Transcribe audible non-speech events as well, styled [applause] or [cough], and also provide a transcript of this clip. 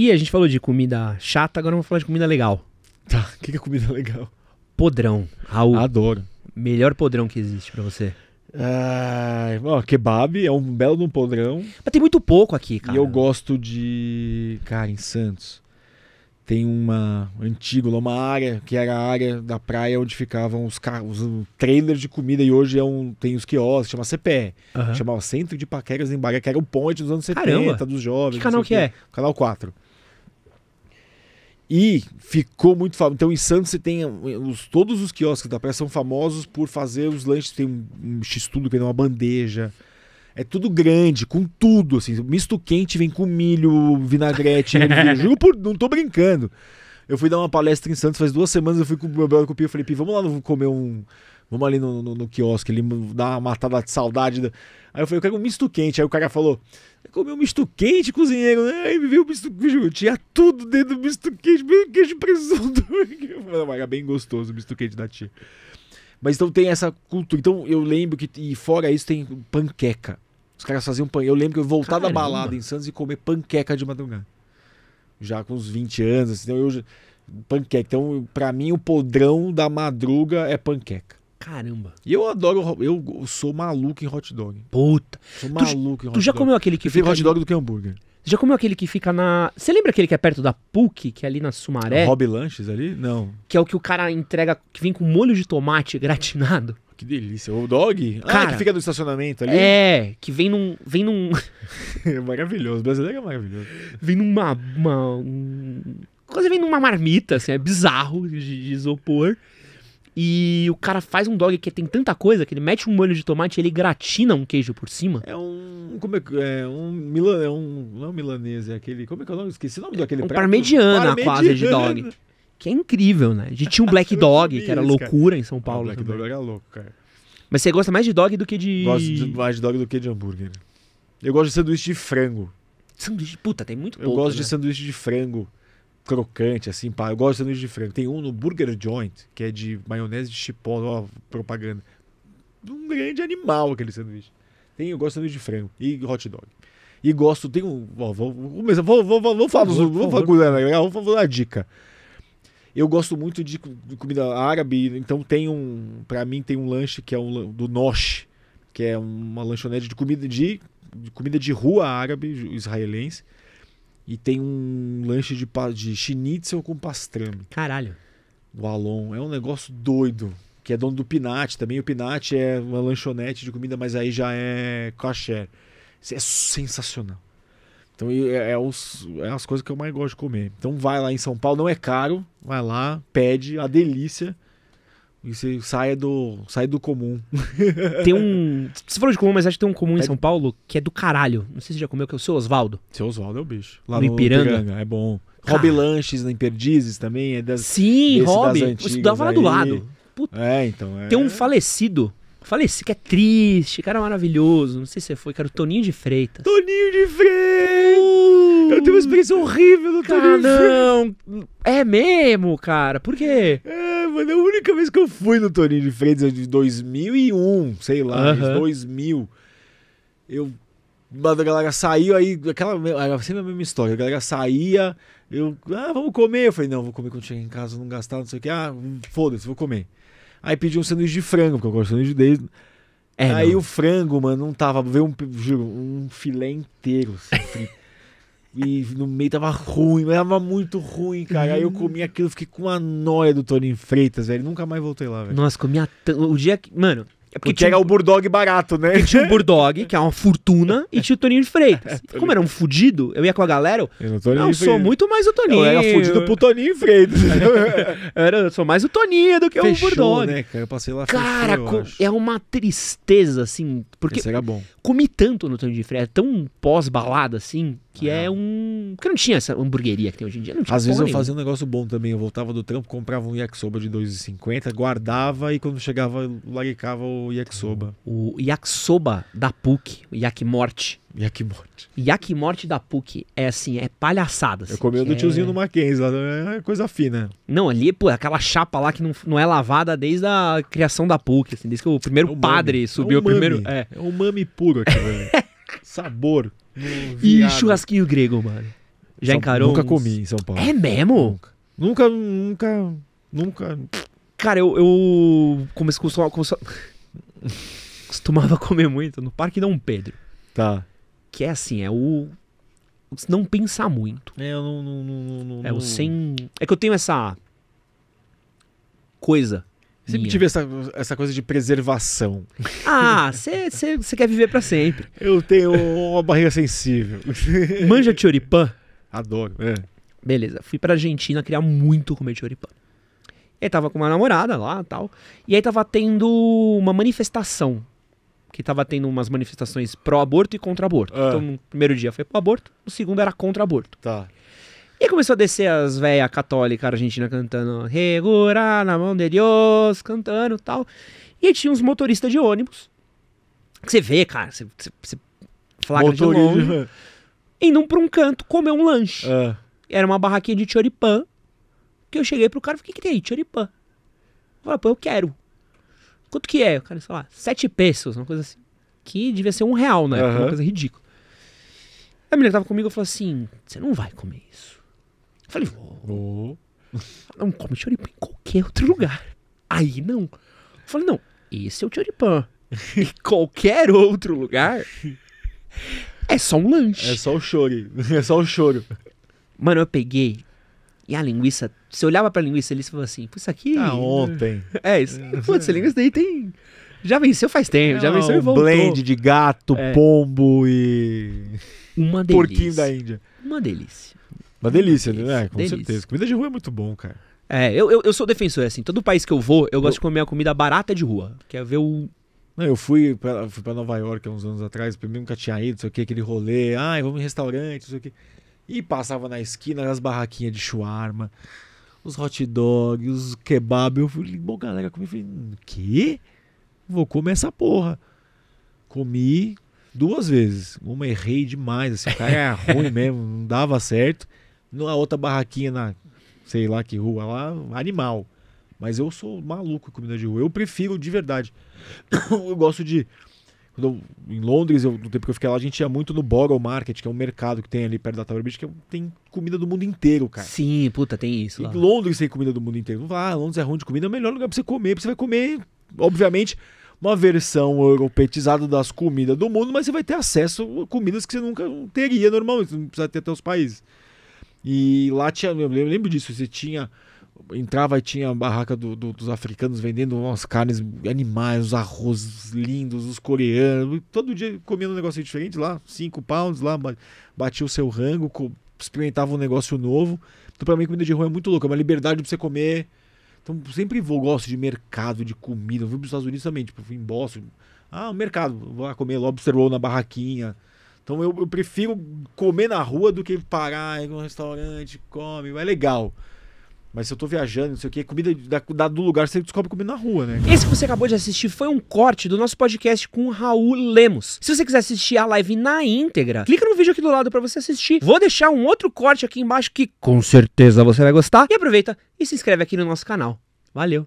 E a gente falou de comida chata, agora vamos falar de comida legal. [laughs] Tá, o que, que é comida legal? Podrão, Raul. Adoro. Melhor podrão que existe para você. Ah, ó, kebab é um belo de um podrão. Mas tem muito pouco aqui, cara. E eu gosto de. Cara, em Santos tem uma antiga, uma área que era a área da praia onde ficavam os carros, um trailer de comida e hoje é um, tem os quiosques, chama CPE, uhum. chamava Centro de Paqueras em Bahia, que era o ponte dos anos Caramba. 70 dos jovens. Que canal que é? Canal 4. E ficou muito famoso. Então, em Santos, você tem eh, os, todos os quiosques da praia são famosos por fazer os lanches. Tem um, um x-tudo é uma bandeja. É tudo grande, com tudo. assim Misto quente vem com milho, vinagrete. [laughs] juro por. Não tô brincando. Eu fui dar uma palestra em Santos faz duas semanas. Eu fui com o meu brother com o Pio. falei, Pio, vamos lá, vamos comer um Vamos ali no, no, no quiosque, ele dá uma matada de saudade. Aí eu falei, eu quero um misto quente. Aí o cara falou, comeu um misto quente, cozinheiro, né? Aí me veio o misto quente, tinha tudo dentro do misto quente, meio queijo presunto. [laughs] Era é bem gostoso o misto quente da tia. Mas então tem essa cultura. Então eu lembro que, e fora isso, tem panqueca. Os caras faziam panqueca. Eu lembro que eu voltar da balada em Santos e comer panqueca de madrugada. Já com uns 20 anos, assim, então eu. Panqueca. Então, pra mim, o podrão da madruga é panqueca caramba. E eu adoro, eu sou maluco em hot dog. Puta. Sou maluco tu, em hot dog. Tu já dog. comeu aquele que eu fica... hot dog do que hambúrguer. Já comeu aquele que fica na. Você lembra aquele que é perto da PUC, que é ali na Sumaré? Rob Lanches ali? Não. Que é o que o cara entrega, que vem com molho de tomate gratinado. Que delícia. O dog? Ah, cara, ah, que fica no estacionamento ali? É, que vem num. Vem num. [laughs] é maravilhoso. O brasileiro é maravilhoso. Vem numa. Uma, Quase vem numa marmita, assim, é bizarro de, de isopor. E o cara faz um dog que tem tanta coisa que ele mete um molho de tomate e ele gratina um queijo por cima. É um. Como é, que é um, milan, é um. Não é um milanês, é aquele. Como é que é o nome? Esqueci o nome é, daquele um prato. Parmegiana, parmegiana quase de dog. Que é incrível, né? A gente tinha um Black Dog, que era loucura em São ah, Paulo. Black também. Dog era louco, cara. Mas você gosta mais de dog do que de. Gosto de mais de dog do que de hambúrguer. Eu gosto de sanduíche de frango. Sanduíche, puta, tem muito pouco. Eu gosto né? de sanduíche de frango crocante, assim, pá. Eu gosto de sanduíche de frango. Tem um no Burger Joint, que é de maionese de chipó, ó, propaganda. Um grande animal aquele sanduíche. Tem, eu gosto de sanduíche de frango e hot dog. E gosto, tem um. Ó, vou, começar, vou, vou, vou, vou falar, vou, né, vou, vou, vou, vou, vou dar dica. Eu gosto muito de comida árabe, então tem um. Pra mim tem um lanche que é um, do Nosh, que é uma lanchonete de comida de, de comida de rua árabe israelense e tem um lanche de, de schnitzel com pastrame. Caralho. o Alon. É um negócio doido. Que é dono do Pinat também. O Pinat é uma lanchonete de comida, mas aí já é cachê Isso é sensacional. Então é, é, os, é as coisas que eu mais gosto de comer. Então vai lá em São Paulo, não é caro. Vai lá, pede, a delícia. E você sai do, sai do comum. [laughs] Tem um. Você falou de comum, mas acho que tem um comum é... em São Paulo que é do caralho. Não sei se você já comeu, que é o seu Osvaldo. Seu Osvaldo é o bicho. Lá no, no Ipiranga. Ipiranga. É bom. Rob Lanches em Perdizes também. É das, Sim, Rob. Eu estudava lá do lado. Puta. É, então. É... Tem um falecido falecido que é triste, cara maravilhoso. Não sei se você foi, cara. O Toninho de Freitas. Toninho de Freitas! Eu tenho uma experiência horrível no Cara, Toninho não. É mesmo, cara? Por quê? É, mano, é a única vez que eu fui no Toninho de Freitas é de 2001, sei lá, 2000. Eu... A galera saiu aí, aquela, era sempre a mesma história. A galera saía, eu, ah, vamos comer. Eu falei, não, vou comer quando chegar em casa, não gastar, não sei o que. Ah, foda-se, vou comer. Aí pedi um sanduíche de frango, porque eu gosto de sanduíche desde. É, aí não. o frango, mano, não tava. Veio um, juro, um filé inteiro assim, [laughs] E no meio tava ruim, mas tava muito ruim, cara. Aí eu comi aquilo, fiquei com uma noia do Toninho Freitas, velho. Nunca mais voltei lá, velho. Nossa, comia tanto. O dia que. Mano, é porque, porque tinha... era o Burdog barato, né? Porque tinha o Burdog, que é uma fortuna, [laughs] e tinha o Toninho de Freitas. É, Como era um fudido, eu ia com a galera. Eu, não, não eu sou muito mais o Toninho. Eu era fudido pro Toninho Freitas. [laughs] eu, era, eu sou mais o Toninho do que fechou, o Burdog. né, cara? Eu passei lá Cara, fechou, é uma tristeza, assim. Porque. Isso era bom. Comi tanto no Toninho de Freitas, tão pós-balada, assim que é, é um. Porque não tinha essa hamburgueria que tem hoje em dia. Não tinha Às vezes eu fazia um negócio bom também. Eu voltava do trampo, comprava um yakisoba de 2,50, guardava e quando chegava, largava o yakisoba. O, yakisoba da PUC, o yakimorte. Yakimorte. Yakimorte da PUC é assim, é palhaçada. Assim, eu comi o do é... tiozinho do Mackenzie lá, é coisa fina. Não, ali, pô, aquela chapa lá que não, não é lavada desde a criação da PUC, assim, desde que o primeiro é padre mami. É subiu é o primeiro. É. é um mami puro aqui, [laughs] velho sabor. Hum, e churrasquinho grego, mano. Já encarou? Nunca uns... comi em São Paulo. É mesmo? Nunca, nunca, nunca. Cara, eu, eu comecei costumava, costumava, [laughs] costumava comer muito no Parque Dom Pedro. Tá. Que é assim, é o não pensar muito. É, eu não, não, não, não É o sem. É que eu tenho essa coisa Sempre minha. tive essa, essa coisa de preservação. Ah, você quer viver para sempre. Eu tenho uma barriga sensível. Manja choripã? Adoro, é. Beleza, fui pra Argentina, queria muito comer E aí tava com uma namorada lá tal. E aí tava tendo uma manifestação. Que tava tendo umas manifestações pró-aborto e contra-aborto. É. Então, no primeiro dia foi pro aborto, no segundo era contra-aborto. Tá. E aí começou a descer as velhas católicas argentinas cantando Regura na mão de Deus, cantando tal. E aí tinha uns motoristas de ônibus. Que você vê, cara, você, você flagra Motorista. de longe. Indo pra um canto comer um lanche. É. Era uma barraquinha de choripã. Que eu cheguei pro cara e falei, o que, que tem aí? choripã? Eu falei, ah, pô, eu quero. Quanto que é? O cara, sei lá, sete pesos, uma coisa assim. Que devia ser um real, né? Uhum. Uma coisa ridícula. A menina que tava comigo falou assim, você não vai comer isso. Eu falei, oh, não come choripã em qualquer outro lugar. Aí não. Eu falei, não, esse é o choripã. [laughs] em qualquer outro lugar é só um lanche. É só o choro. [laughs] É só o choro. Mano, eu peguei e a linguiça. Você olhava pra linguiça ali e falava assim: isso aqui. Ah, ontem. É, isso. É. Putz, essa linguiça daí tem. Já venceu faz tempo, já é, venceu e voltou. Blend de gato, é. pombo e. Uma delícia. Porquinho da Índia. Uma delícia. Uma delícia, né? É, com delícia. certeza. Comida de rua é muito bom, cara. É, eu, eu, eu, sou defensor, assim. Todo país que eu vou, eu gosto eu... de comer a comida barata de rua. Quer é ver o. Não, eu fui pra, fui pra Nova York há uns anos atrás, primeiro nunca tinha ido, não sei o que, aquele rolê. Ai, vamos em restaurante, não sei o que. E passava na esquina as barraquinhas de shawarma, os hot dogs, os kebab. Eu falei, bom, galera, comi. Falei, hum, que? Vou comer essa porra. Comi duas vezes. Uma errei demais, assim, o cara é [laughs] ruim mesmo, não dava certo numa outra barraquinha na sei lá que rua lá, animal. Mas eu sou maluco em comida de rua. Eu prefiro de verdade. [coughs] eu gosto de. Eu, em Londres, eu, no tempo que eu fiquei lá, a gente ia muito no Borough Market, que é um mercado que tem ali perto da Tower Bridge, que é tem comida do mundo inteiro, cara. Sim, puta, tem isso. Lá. Em Londres tem comida do mundo inteiro. Ah, Londres é ruim de comida, é o melhor lugar pra você comer, porque você vai comer, obviamente, uma versão europeizada das comidas do mundo, mas você vai ter acesso a comidas que você nunca teria normalmente, você não precisa ter até os países. E lá tinha, eu lembro disso, você tinha entrava e tinha a barraca do, do, dos africanos vendendo umas carnes animais, os arroz lindos, os coreanos. Todo dia comendo um negócio diferente lá, 5 pounds lá, batia o seu rango, experimentava um negócio novo. Então, pra mim, comida de rua é muito louca, é uma liberdade pra você comer. Então, sempre vou, gosto de mercado, de comida. Eu fui pros Estados Unidos também, tipo, fui em Boston. Ah, o mercado, vou lá comer lobster roll na barraquinha. Então eu, eu prefiro comer na rua do que parar em um restaurante, come, é legal. Mas se eu tô viajando, não sei o que, comida da, da, do lugar, você descobre comida na rua, né? Esse que você acabou de assistir foi um corte do nosso podcast com o Raul Lemos. Se você quiser assistir a live na íntegra, clica no vídeo aqui do lado para você assistir. Vou deixar um outro corte aqui embaixo que com certeza você vai gostar. E aproveita e se inscreve aqui no nosso canal. Valeu!